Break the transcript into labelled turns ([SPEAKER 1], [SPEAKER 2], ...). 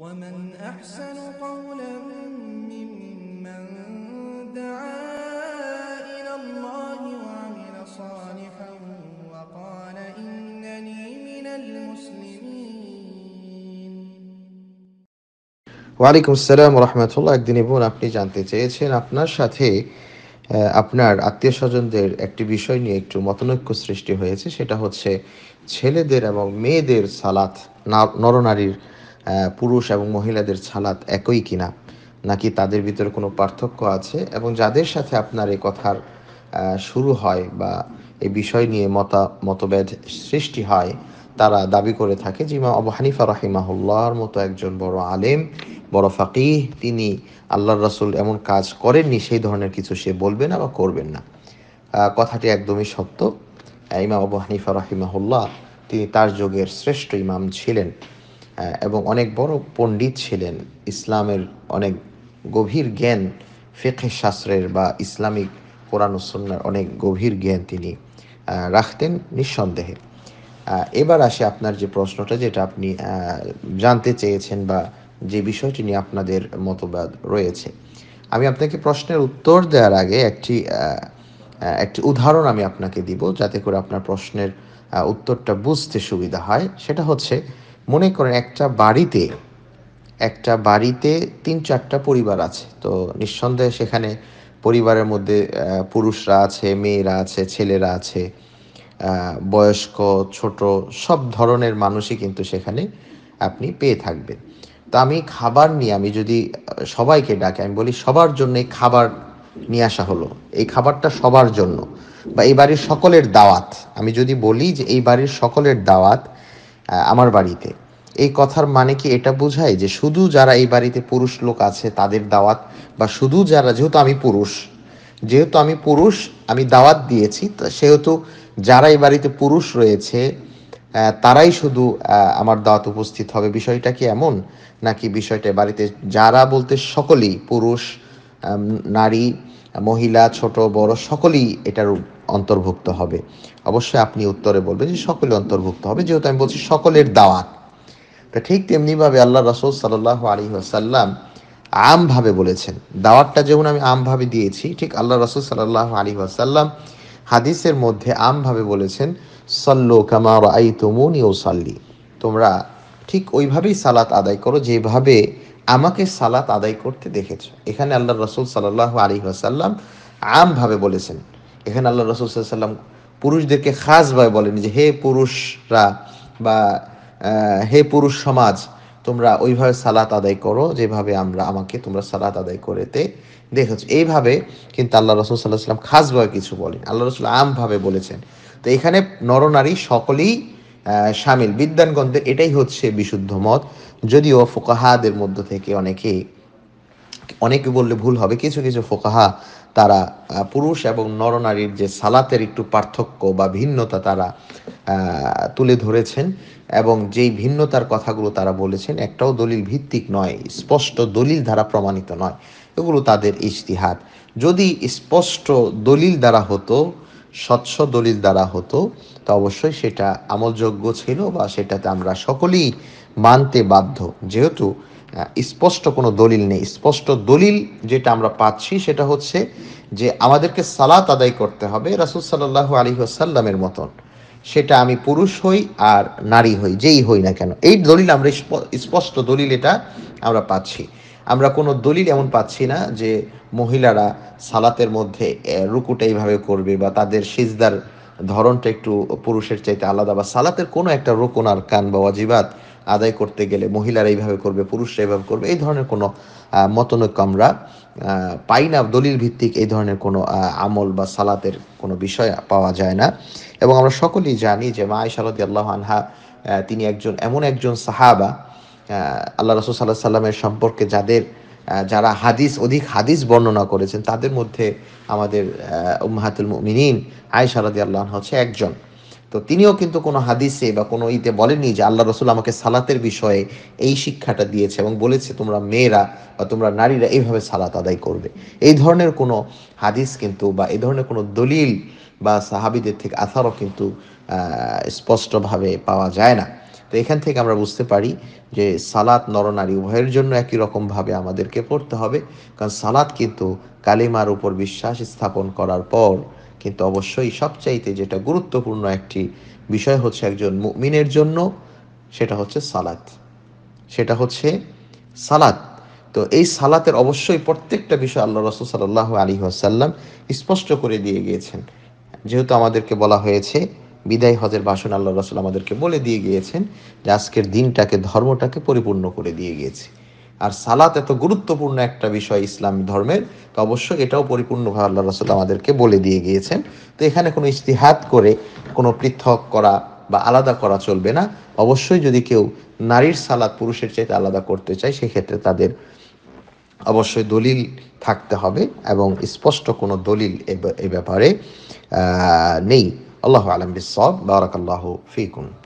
[SPEAKER 1] ومن أحسن قولا ممن دعا إلى الله وعمل صالحا وقال إنني من المسلمين ওয়ালাইকুম আসসালাম রহমতুল্লাহ একদিন এবং আপনি জানতে চেয়েছেন আপনার সাথে আপনার আত্মীয় স্বজনদের একটি বিষয় নিয়ে একটু মতনৈক্য সৃষ্টি হয়েছে সেটা হচ্ছে ছেলেদের এবং মেয়েদের সালাত নরনারীর পুরুষ এবং মহিলাদের ছালাত একই কিনা নাকি তাদের ভিতরে কোনো পার্থক্য আছে এবং যাদের সাথে আপনার এই কথার শুরু হয় বা এই বিষয় নিয়ে মতা মতভেদ সৃষ্টি হয় তারা দাবি করে থাকে যে ইমা আবু হানিফা রাহিমাহুল্লাহর মতো একজন বড় আলেম বড় ফাকিহ তিনি আল্লাহ রসুল এমন কাজ করেননি সেই ধরনের কিছু সে বলবে না বা করবেন না কথাটি একদমই সত্য ইমা আবু হানিফা রাহিমাহুল্লাহ তিনি তার যুগের শ্রেষ্ঠ ইমাম ছিলেন এবং অনেক বড় পণ্ডিত ছিলেন ইসলামের অনেক গভীর জ্ঞান ফেকে শাস্ত্রের বা ইসলামিক কোরআন অনেক গভীর জ্ঞান তিনি রাখতেন নিঃসন্দেহে এবার আসে আপনার যে প্রশ্নটা যেটা আপনি জানতে চেয়েছেন বা যে বিষয়টি নিয়ে আপনাদের মতবাদ রয়েছে আমি আপনাকে প্রশ্নের উত্তর দেওয়ার আগে একটি একটি উদাহরণ আমি আপনাকে দিব যাতে করে আপনার প্রশ্নের উত্তরটা বুঝতে সুবিধা হয় সেটা হচ্ছে মনে করেন একটা বাড়িতে একটা বাড়িতে তিন চারটা পরিবার আছে তো নিঃসন্দেহে সেখানে পরিবারের মধ্যে পুরুষরা আছে মেয়েরা আছে ছেলেরা আছে বয়স্ক ছোট সব ধরনের মানুষই কিন্তু সেখানে আপনি পেয়ে থাকবেন তো আমি খাবার নিয়ে আমি যদি সবাইকে ডাকে আমি বলি সবার জন্য এই খাবার নিয়ে আসা হলো এই খাবারটা সবার জন্য বা এই বাড়ির সকলের দাওয়াত আমি যদি বলি যে এই বাড়ির সকলের দাওয়াত আমার বাড়িতে এই কথার মানে কি এটা বোঝায় যে শুধু যারা এই বাড়িতে পুরুষ লোক আছে তাদের দাওয়াত বা শুধু যারা যেহেতু আমি পুরুষ যেহেতু আমি পুরুষ আমি দাওয়াত দিয়েছি সেহেতু যারা এই বাড়িতে পুরুষ রয়েছে তারাই শুধু আমার দাওয়াত উপস্থিত হবে বিষয়টা কি এমন নাকি বিষয়টা বাড়িতে যারা বলতে সকলেই পুরুষ নারী মহিলা ছোট বড় সকলেই এটার অন্তর্ভুক্ত হবে অবশ্যই আপনি উত্তরে বলবেন যে সকলে অন্তর্ভুক্ত হবে যেহেতু আমি বলছি সকলের দাওয়াত তা ঠিক তেমনিভাবে আল্লাহ রসুল সাল্লাহ আলী আসাল্লাম আমভাবে বলেছেন দাওয়াতটা যেমন আমি আমভাবে দিয়েছি ঠিক আল্লাহ রসুল সাল্লাহ আলী আসাল্লাম হাদিসের মধ্যে আমভাবে বলেছেন সল্লো কামার আই তুমুনি ও সাল্লি তোমরা ঠিক ওইভাবেই সালাত আদায় করো যেভাবে আমাকে সালাত আদায় করতে দেখেছ এখানে আল্লাহ রসুল সাল্লাহ আলী আসাল্লাম আমভাবে বলেছেন এখানে আল্লাহ রসুল সাল্লাম পুরুষদেরকে ভাই বলেনি যে হে পুরুষরা বা হে পুরুষ সমাজ তোমরা ওইভাবে সালাত আদায় করো যেভাবে আমরা আমাকে তোমরা সালাত আদায় করেতে দেখেছ এইভাবে কিন্তু আল্লাহ রসুল সাল্লাহ সাল্লাম খাসভাবে কিছু বলেন আল্লাহ রসুল আমভাবে বলেছেন তো এখানে নরনারী সকলেই সামিল বিদ্যানগণদের এটাই হচ্ছে বিশুদ্ধ মত যদিও ফোকাহাদের মধ্য থেকে অনেকে অনেকে বললে ভুল হবে কিছু কিছু ফোকাহা তারা পুরুষ এবং নরনারীর যে সালাতের একটু পার্থক্য বা ভিন্নতা তারা তুলে ধরেছেন এবং যেই ভিন্নতার কথাগুলো তারা বলেছেন একটাও দলিল ভিত্তিক নয় স্পষ্ট দলিল দ্বারা প্রমাণিত নয় এগুলো তাদের ইশতিহাত যদি স্পষ্ট দলিল দ্বারা হতো স্বচ্ছ দলিল দ্বারা হতো তো অবশ্যই সেটা আমলযোগ্য ছিল বা সেটাতে আমরা সকলেই মানতে বাধ্য যেহেতু স্পষ্ট কোনো দলিল নেই স্পষ্ট দলিল যেটা আমরা পাচ্ছি সেটা হচ্ছে যে আমাদেরকে সালাত আদায় করতে হবে রাসুল সাল্লাহ আলী আসাল্লামের মতন সেটা আমি পুরুষ হই আর নারী হই যেই হই না কেন এই দলিল আমরা স্পষ্ট দলিল এটা আমরা পাচ্ছি আমরা কোনো দলিল এমন পাচ্ছি না যে মহিলারা সালাতের মধ্যে রুকুটা এইভাবে করবে বা তাদের সিজদার ধরনটা একটু পুরুষের চাইতে আলাদা বা সালাতের কোনো একটা রোকন আর কান বা ওয়াজিবাত আদায় করতে গেলে মহিলারা এইভাবে করবে পুরুষরা এইভাবে করবে এই ধরনের কোনো মতনৈক্য আমরা পাই না দলিল ভিত্তিক এই ধরনের কোনো আমল বা সালাতের কোনো বিষয় পাওয়া যায় না এবং আমরা সকলেই জানি যে মা আইসারদি আল্লাহ আনহা তিনি একজন এমন একজন সাহাবা আল্লাহ রসুল সাল্লাহ সাল্লামের সম্পর্কে যাদের যারা হাদিস অধিক হাদিস বর্ণনা করেছেন তাদের মধ্যে আমাদের উম্মাহাতুল মিনীন আয়সারদি আল্লাহ হচ্ছে একজন তো তিনিও কিন্তু কোনো হাদিসে বা কোনো ইতে বলেননি যে আল্লাহ রসুল আমাকে সালাতের বিষয়ে এই শিক্ষাটা দিয়েছে এবং বলেছে তোমরা মেয়েরা বা তোমরা নারীরা এইভাবে সালাত আদায় করবে এই ধরনের কোনো হাদিস কিন্তু বা এই ধরনের কোনো দলিল বা সাহাবিদের থেকে আসারও কিন্তু স্পষ্টভাবে পাওয়া যায় না তো এখান থেকে আমরা বুঝতে পারি যে সালাত নরনারী উভয়ের জন্য একই রকমভাবে আমাদেরকে পড়তে হবে কারণ সালাত কিন্তু কালিমার উপর বিশ্বাস স্থাপন করার পর কিন্তু অবশ্যই সবচাইতে যেটা গুরুত্বপূর্ণ একটি বিষয় হচ্ছে একজন মুমিনের জন্য সেটা হচ্ছে সালাত সেটা হচ্ছে সালাত তো এই সালাতের অবশ্যই প্রত্যেকটা বিষয় আল্লাহ রসুল সাল্লাহ আলী আসাল্লাম স্পষ্ট করে দিয়ে গিয়েছেন যেহেতু আমাদেরকে বলা হয়েছে বিদায় হজের ভাষণ আল্লাহ রসুল আমাদেরকে বলে দিয়ে গিয়েছেন যে আজকের দিনটাকে ধর্মটাকে পরিপূর্ণ করে দিয়ে গিয়েছে আর সালাত এত গুরুত্বপূর্ণ একটা বিষয় ইসলাম ধর্মের তো অবশ্যই এটাও পরিপূর্ণভাবে আল্লাহ রসুল আমাদেরকে বলে দিয়ে গিয়েছেন তো এখানে কোনো ইস্তিহাত করে কোনো পৃথক করা বা আলাদা করা চলবে না অবশ্যই যদি কেউ নারীর সালাদ পুরুষের চাইতে আলাদা করতে চায় সেক্ষেত্রে তাদের অবশ্যই দলিল থাকতে হবে এবং স্পষ্ট কোনো দলিল এ ব্যাপারে নেই আল্লাহ আলম বিসব বারাকাল্লাহ ফিকুন